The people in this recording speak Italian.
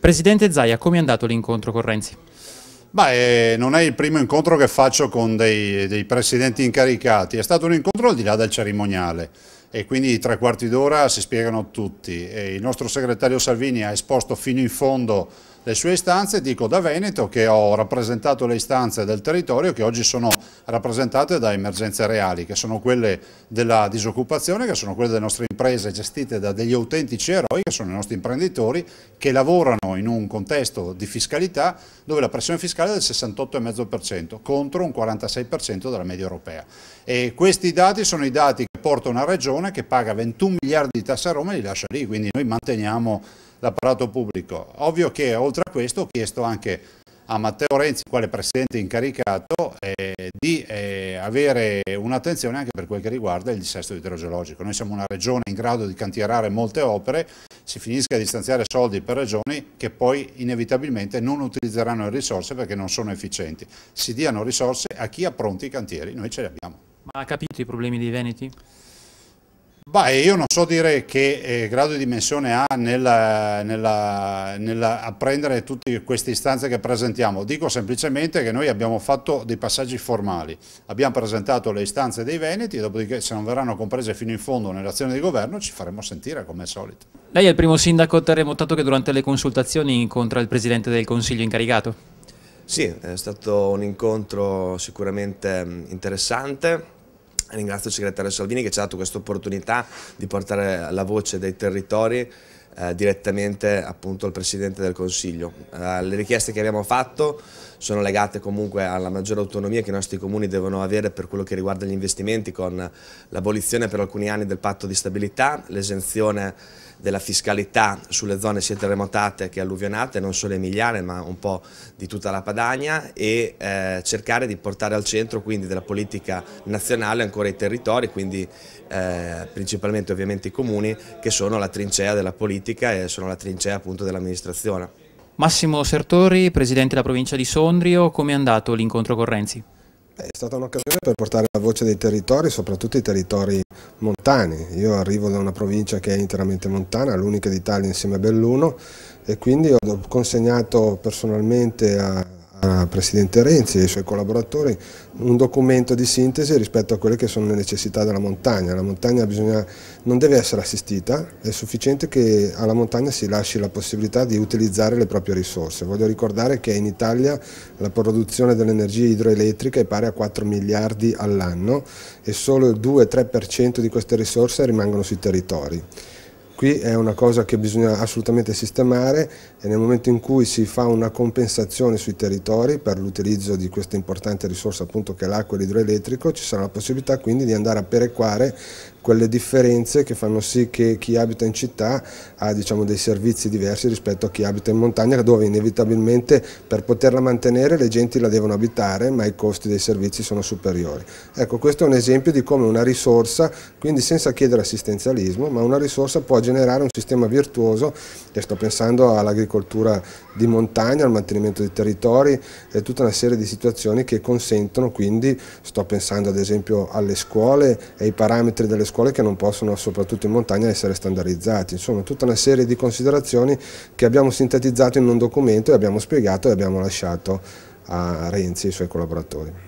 Presidente Zaia, come è andato l'incontro con Renzi? Beh, eh, non è il primo incontro che faccio con dei, dei presidenti incaricati, è stato un incontro al di là del cerimoniale e quindi tre quarti d'ora si spiegano tutti. E il nostro segretario Salvini ha esposto fino in fondo le sue istanze, dico da Veneto che ho rappresentato le istanze del territorio che oggi sono rappresentate da emergenze reali, che sono quelle della disoccupazione, che sono quelle delle nostre imprese gestite da degli autentici eroi, che sono i nostri imprenditori, che lavorano in un contesto di fiscalità dove la pressione fiscale è del 68,5% contro un 46% della media europea. E questi dati sono i dati che porta una regione che paga 21 miliardi di tasse a Roma e li lascia lì, quindi noi manteniamo l'apparato pubblico. Ovvio che oltre a questo ho chiesto anche a Matteo Renzi, quale presidente incaricato, eh, di eh, avere un'attenzione anche per quel che riguarda il dissesto idrogeologico. Noi siamo una regione in grado di cantierare molte opere, si finisca a distanziare soldi per regioni che poi inevitabilmente non utilizzeranno le risorse perché non sono efficienti. Si diano risorse a chi ha pronti i cantieri, noi ce li abbiamo. Ma ha capito i problemi dei Veneti? Beh, io non so dire che eh, grado di dimensione ha nell'apprendere nella, nella tutte queste istanze che presentiamo, dico semplicemente che noi abbiamo fatto dei passaggi formali, abbiamo presentato le istanze dei Veneti, dopodiché se non verranno comprese fino in fondo nell'azione di governo ci faremo sentire come al solito. Lei è il primo sindaco terremotato che durante le consultazioni incontra il Presidente del Consiglio incaricato? Sì, è stato un incontro sicuramente interessante Ringrazio il segretario Salvini che ci ha dato questa opportunità di portare la voce dei territori eh, direttamente appunto al Presidente del Consiglio. Eh, le richieste che abbiamo fatto sono legate comunque alla maggiore autonomia che i nostri comuni devono avere per quello che riguarda gli investimenti con l'abolizione per alcuni anni del patto di stabilità, l'esenzione della fiscalità sulle zone sia terremotate che alluvionate, non solo emiliane ma un po' di tutta la Padania e eh, cercare di portare al centro quindi della politica nazionale ancora i territori, quindi eh, principalmente ovviamente i comuni che sono la trincea della politica politica e sono la trincea appunto dell'amministrazione. Massimo Sertori, presidente della provincia di Sondrio, come è andato l'incontro con Renzi? È stata un'occasione per portare la voce dei territori, soprattutto i territori montani. Io arrivo da una provincia che è interamente montana, l'unica d'Italia insieme a Belluno, e quindi ho consegnato personalmente a Presidente Renzi e ai suoi collaboratori un documento di sintesi rispetto a quelle che sono le necessità della montagna. La montagna bisogna, non deve essere assistita, è sufficiente che alla montagna si lasci la possibilità di utilizzare le proprie risorse. Voglio ricordare che in Italia la produzione dell'energia idroelettrica è pari a 4 miliardi all'anno e solo il 2-3% di queste risorse rimangono sui territori. Qui è una cosa che bisogna assolutamente sistemare e nel momento in cui si fa una compensazione sui territori per l'utilizzo di questa importante risorsa appunto che è l'acqua e l'idroelettrico ci sarà la possibilità quindi di andare a perequare quelle differenze che fanno sì che chi abita in città ha diciamo, dei servizi diversi rispetto a chi abita in montagna dove inevitabilmente per poterla mantenere le genti la devono abitare ma i costi dei servizi sono superiori. Ecco questo è un esempio di come una risorsa, quindi senza chiedere assistenzialismo, ma una risorsa può generare un sistema virtuoso e sto pensando all'agricoltura di montagna, al mantenimento dei territori e tutta una serie di situazioni che consentono quindi, sto pensando ad esempio alle scuole e ai parametri delle scuole scuole che non possono, soprattutto in montagna, essere standardizzati. Insomma, tutta una serie di considerazioni che abbiamo sintetizzato in un documento e abbiamo spiegato e abbiamo lasciato a Renzi e ai suoi collaboratori.